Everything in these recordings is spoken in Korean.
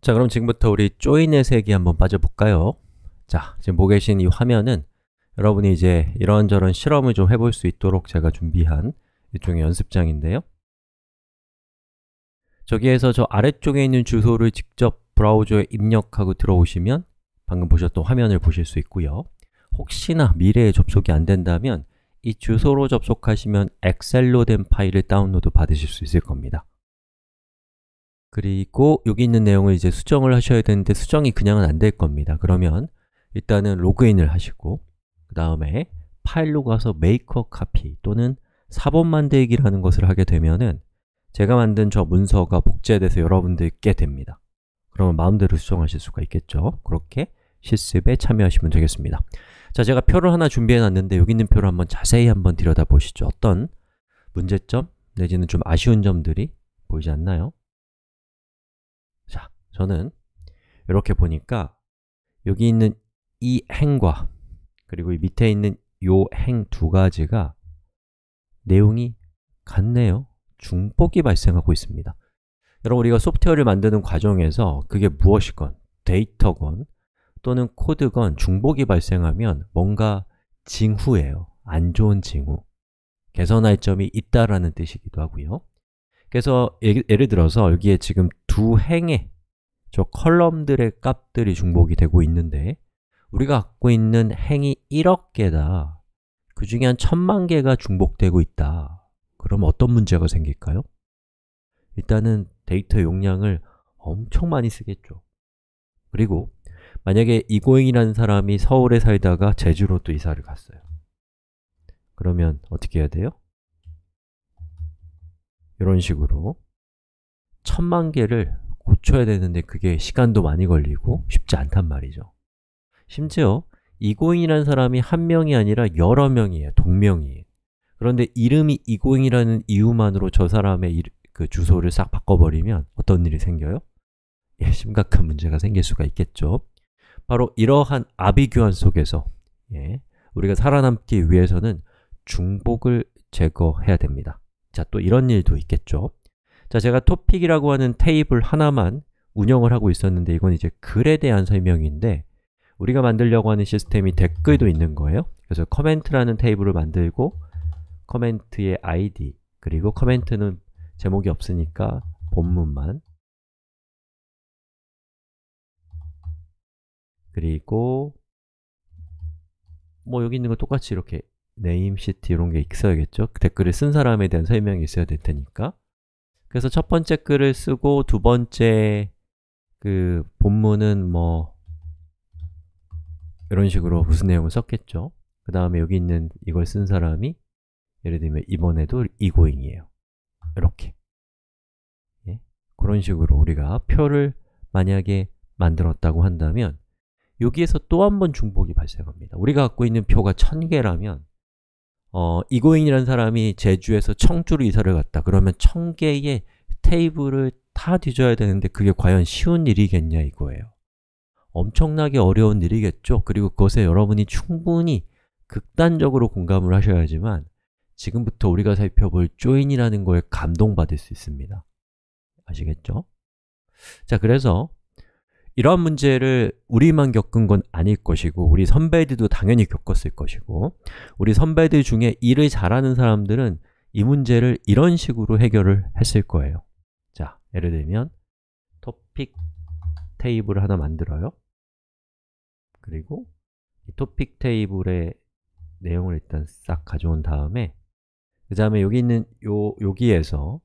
자, 그럼 지금부터 우리 조인의 세계 한번 빠져볼까요? 자, 지금 보고 계신 이 화면은 여러분이 이제 이런저런 실험을 좀 해볼 수 있도록 제가 준비한 일종의 연습장인데요. 저기에서 저 아래쪽에 있는 주소를 직접 브라우저에 입력하고 들어오시면 방금 보셨던 화면을 보실 수 있고요. 혹시나 미래에 접속이 안 된다면 이 주소로 접속하시면 엑셀로 된 파일을 다운로드 받으실 수 있을 겁니다. 그리고 여기 있는 내용을 이제 수정을 하셔야 되는데 수정이 그냥은 안 될 겁니다. 그러면 일단은 로그인을 하시고 그 다음에 파일로 가서 메이커 카피 또는 4번 만들기라는 것을 하게 되면은 제가 만든 저 문서가 복제돼서 여러분들께 됩니다. 그러면 마음대로 수정하실 수가 있겠죠. 그렇게 실습에 참여하시면 되겠습니다. 자, 제가 표를 하나 준비해 놨는데 여기 있는 표를 한번 자세히 한번 들여다보시죠. 어떤 문제점 내지는 좀 아쉬운 점들이 보이지 않나요? 저는 이렇게 보니까 여기 있는 이 행과 그리고 이 밑에 있는 요 행 두 가지가 내용이 같네요. 중복이 발생하고 있습니다. 여러분, 우리가 소프트웨어를 만드는 과정에서 그게 무엇이건, 데이터건, 또는 코드건 중복이 발생하면 뭔가 징후예요. 안 좋은 징후. 개선할 점이 있다라는 뜻이기도 하고요. 그래서 예를 들어서 여기에 지금 두 행의 저 컬럼들의 값들이 중복이 되고 있는데 우리가 갖고 있는 행이 1억 개다 그 중에 한 천만 개가 중복되고 있다 그럼 어떤 문제가 생길까요? 일단은 데이터 용량을 엄청 많이 쓰겠죠 그리고 만약에 이고잉이라는 사람이 서울에 살다가 제주로 또 이사를 갔어요 그러면 어떻게 해야 돼요? 이런 식으로 천만 개를 고쳐야 되는데 그게 시간도 많이 걸리고 쉽지 않단 말이죠 심지어 이고잉이라는 사람이 한 명이 아니라 여러 명이에요, 동명이 그런데 이름이 이고잉이라는 이유만으로 저 사람의 그 주소를 싹 바꿔버리면 어떤 일이 생겨요? 예, 심각한 문제가 생길 수가 있겠죠 바로 이러한 아비규환 속에서 예, 우리가 살아남기 위해서는 중복을 제거해야 됩니다 자, 또 이런 일도 있겠죠 자, 제가 토픽이라고 하는 테이블 하나만 운영을 하고 있었는데 이건 이제 글에 대한 설명인데 우리가 만들려고 하는 시스템이 댓글도 있는 거예요. 그래서 커멘트라는 테이블을 만들고 커멘트의 id 그리고 커멘트는 제목이 없으니까 본문만 그리고 뭐 여기 있는 거 똑같이 이렇게 네임, 시티 이런 게 있어야겠죠? 댓글을 쓴 사람에 대한 설명이 있어야 될 테니까 그래서 첫 번째 글을 쓰고 두 번째 그 본문은 뭐 이런 식으로 무슨 내용을 썼겠죠? 그 다음에 여기 있는 이걸 쓴 사람이 예를 들면 이번에도 이고잉이에요 이렇게 예? 그런 식으로 우리가 표를 만약에 만들었다고 한다면 여기에서 또 한 번 중복이 발생합니다 우리가 갖고 있는 표가 1000개라면 어, 이고잉이라는 사람이 제주에서 청주로 이사를 갔다 그러면 청계의 테이블을 다 뒤져야 되는데 그게 과연 쉬운 일이겠냐 이거예요 엄청나게 어려운 일이겠죠 그리고 그것에 여러분이 충분히 극단적으로 공감을 하셔야지만 지금부터 우리가 살펴볼 조인이라는 거에 감동받을 수 있습니다 아시겠죠? 자, 그래서 이러한 문제를 우리만 겪은 건 아닐 것이고 우리 선배들도 당연히 겪었을 것이고 우리 선배들 중에 일을 잘하는 사람들은 이 문제를 이런 식으로 해결을 했을 거예요 자, 예를 들면 토픽 테이블 하나 만들어요 그리고 이 토픽 테이블의 내용을 일단 싹 가져온 다음에 그 다음에 여기 있는 요, 여기에서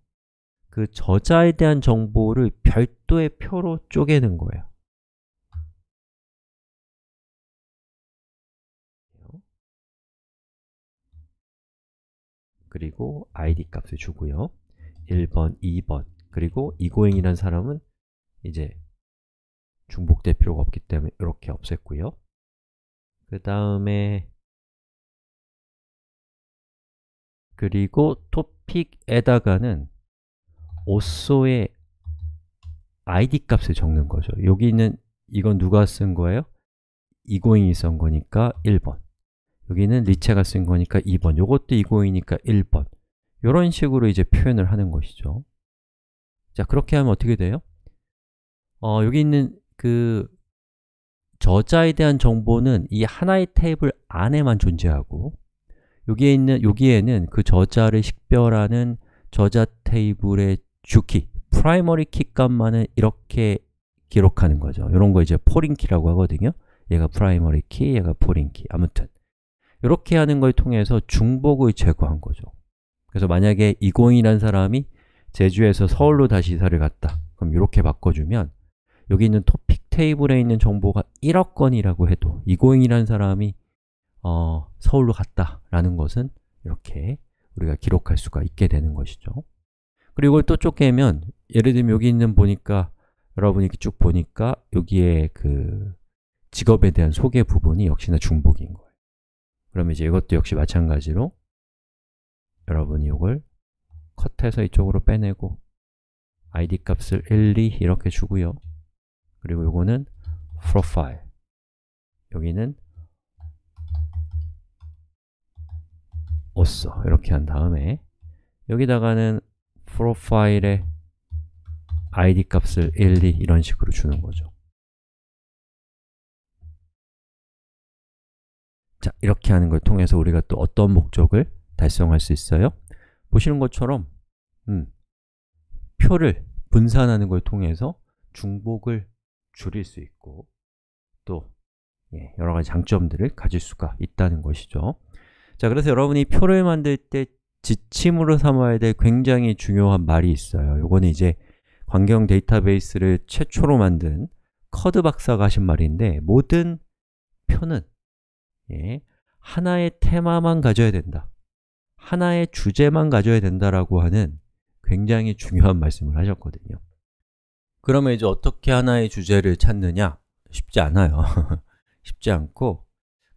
그 저자에 대한 정보를 별도의 표로 쪼개는 거예요 그리고 id 값을 주고요. 1번, 2번, 그리고 이고잉이란 사람은 이제 중복될 필요가 없기 때문에 이렇게 없앴고요. 그 다음에 그리고 topic에다가는 also의 id 값을 적는 거죠. 여기 는 이건 누가 쓴 거예요? 이고잉이 쓴 거니까 1번 여기는 리체가 쓴 거니까 2번, 요것도 이고이니까 1번 이런 식으로 이제 표현을 하는 것이죠 자, 그렇게 하면 어떻게 돼요? 어, 여기 있는 그 저자에 대한 정보는 이 하나의 테이블 안에만 존재하고 여기에 있는, 여기에는 그 저자를 식별하는 저자 테이블의 주키, 프라이머리 키값만을 이렇게 기록하는 거죠 이런 거 이제 포링키라고 하거든요 얘가 프라이머리 키, 얘가 포링키 아무튼 이렇게 하는 걸 통해서 중복을 제거한 거죠 그래서 만약에 이공이란 사람이 제주에서 서울로 다시 이사를 갔다 그럼 이렇게 바꿔주면 여기 있는 토픽 테이블에 있는 정보가 1억 건이라고 해도 이공이란 사람이 어, 서울로 갔다라는 것은 이렇게 우리가 기록할 수가 있게 되는 것이죠 그리고 이걸 또 쪼개면 예를 들면 여기 있는 보니까 여러분이 쭉 보니까 여기에 그 직업에 대한 소개 부분이 역시나 중복인 거예요 그러면 이제 이것도 역시 마찬가지로 여러분이 이걸 컷해서 이쪽으로 빼내고 id 값을 1, 2 이렇게 주고요 그리고 이거는 profile 여기는 author 이렇게 한 다음에 여기다가는 profile의 id 값을 1, 2 이런 식으로 주는 거죠 자, 이렇게 하는 걸 통해서 우리가 또 어떤 목적을 달성할 수 있어요? 보시는 것처럼 음, 표를 분산하는 걸 통해서 중복을 줄일 수 있고 또 예, 여러 가지 장점들을 가질 수가 있다는 것이죠 자, 그래서 여러분이 표를 만들 때 지침으로 삼아야 될 굉장히 중요한 말이 있어요 요거는 이제 광경 데이터베이스를 최초로 만든 커드 박사가 하신 말인데 모든 표는 예, 하나의 테마만 가져야 된다. 하나의 주제만 가져야 된다라고 하는 굉장히 중요한 말씀을 하셨거든요. 그러면 이제 어떻게 하나의 주제를 찾느냐? 쉽지 않아요. 쉽지 않고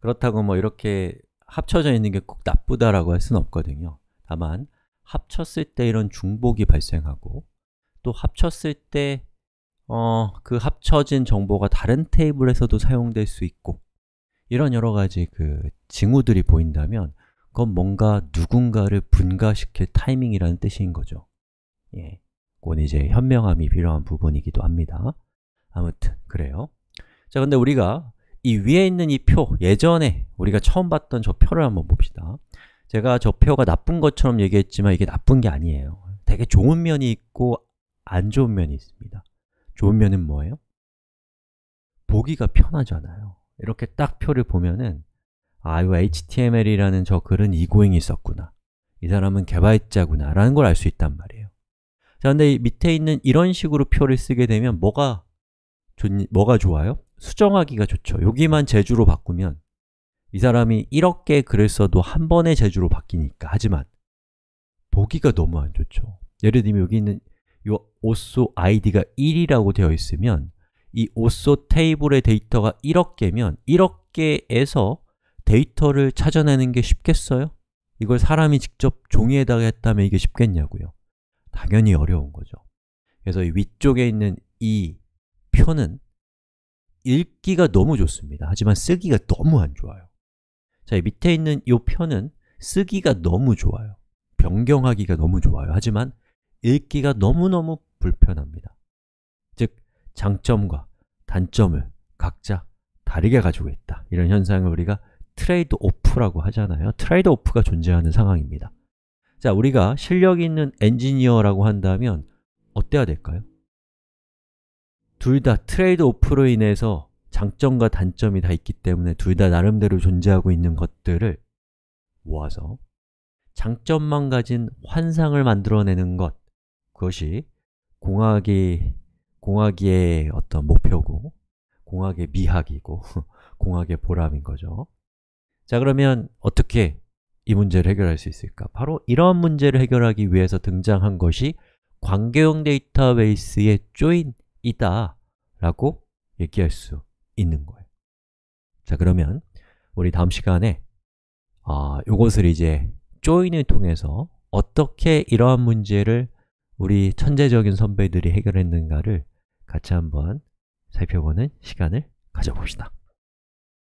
그렇다고 뭐 이렇게 합쳐져 있는 게 꼭 나쁘다라고 할 수는 없거든요. 다만 합쳤을 때 이런 중복이 발생하고 또 합쳤을 때그 어, 그 합쳐진 정보가 다른 테이블에서도 사용될 수 있고 이런 여러 가지 그 징후들이 보인다면 그건 뭔가 누군가를 분가시킬 타이밍이라는 뜻인 거죠. 예, 그건 이제 현명함이 필요한 부분이기도 합니다. 아무튼 그래요. 자, 근데 우리가 이 위에 있는 이 표, 예전에 우리가 처음 봤던 저 표를 한번 봅시다. 제가 저 표가 나쁜 것처럼 얘기했지만 이게 나쁜 게 아니에요. 되게 좋은 면이 있고 안 좋은 면이 있습니다. 좋은 면은 뭐예요? 보기가 편하잖아요. 이렇게 딱 표를 보면은 아, 이 HTML이라는 저 글은 이고잉이 있었구나 이 사람은 개발자구나 라는 걸 알 수 있단 말이에요 자, 근데 이 밑에 있는 이런 식으로 표를 쓰게 되면 뭐가 좋, 뭐가 좋아요? 수정하기가 좋죠 여기만 제주로 바꾸면 이 사람이 이렇게 글을 써도 한번에 제주로 바뀌니까 하지만 보기가 너무 안 좋죠 예를 들면 여기 있는 요 옷소 아이디가 1이라고 되어 있으면 이 오소 테이블의 데이터가 1억 개면 1억 개에서 데이터를 찾아내는 게 쉽겠어요? 이걸 사람이 직접 종이에다가 했다면 이게 쉽겠냐고요 당연히 어려운 거죠 그래서 위쪽에 있는 이 표는 읽기가 너무 좋습니다 하지만 쓰기가 너무 안 좋아요 자, 밑에 있는 이 표는 쓰기가 너무 좋아요 변경하기가 너무 좋아요 하지만 읽기가 너무너무 불편합니다 장점과 단점을 각자 다르게 가지고 있다. 이런 현상을 우리가 트레이드 오프라고 하잖아요. 트레이드 오프가 존재하는 상황입니다. 자, 우리가 실력 있는 엔지니어라고 한다면 어때야 될까요? 둘 다 트레이드 오프로 인해서 장점과 단점이 다 있기 때문에 둘 다 나름대로 존재하고 있는 것들을 모아서 장점만 가진 환상을 만들어내는 것 그것이 공학이 공학의 어떤 목표고 공학의 미학이고 공학의 보람인 거죠 자 그러면 어떻게 이 문제를 해결할 수 있을까? 바로 이런 문제를 해결하기 위해서 등장한 것이 관계형 데이터베이스의 조인이다 라고 얘기할 수 있는 거예요 자 그러면 우리 다음 시간에 아, 요것을 이제 조인을 통해서 어떻게 이러한 문제를 우리 천재적인 선배들이 해결했는가를 같이 한번 살펴보는 시간을 가져봅시다.